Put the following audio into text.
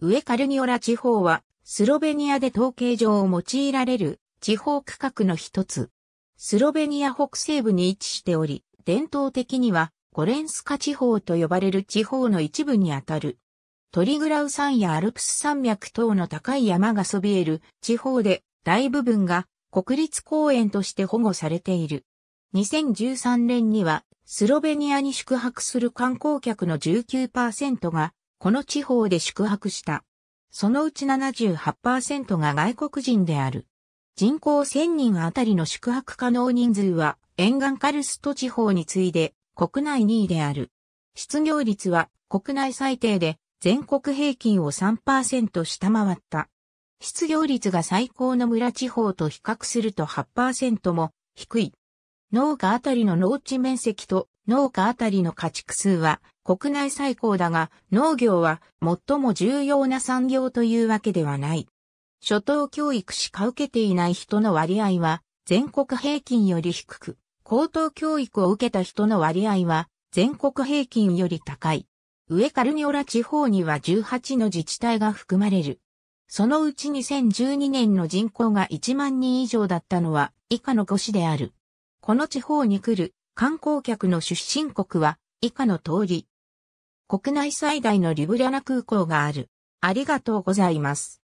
上カルニオラ地方は、スロベニアで統計上を用いられる地方区画の一つ。スロベニア北西部に位置しており、伝統的にはゴレンスカ地方と呼ばれる地方の一部にあたる。トリグラウ山やアルプス山脈等の高い山がそびえる地方で大部分が国立公園として保護されている。2013年にはスロベニアに宿泊する観光客の19%がこの地方で宿泊した。そのうち78%が外国人である。人口1000人あたりの宿泊可能人数は沿岸カルスト地方に次いで国内2位である。失業率は国内最低で全国平均を3%下回った。失業率が最高の村地方と比較すると8%も低い。農家あたりの農地面積と農家あたりの家畜数は国内最高だが、農業は最も重要な産業というわけではない。初等教育しか受けていない人の割合は全国平均より低く、高等教育を受けた人の割合は全国平均より高い。上カルニオラ地方には18の自治体が含まれる。そのうち2012年の人口が1万人以上だったのは以下の5市である。この地方に来る観光客の出身国は以下の通り。国内最大のリブリャナ空港がある。ありがとうございます。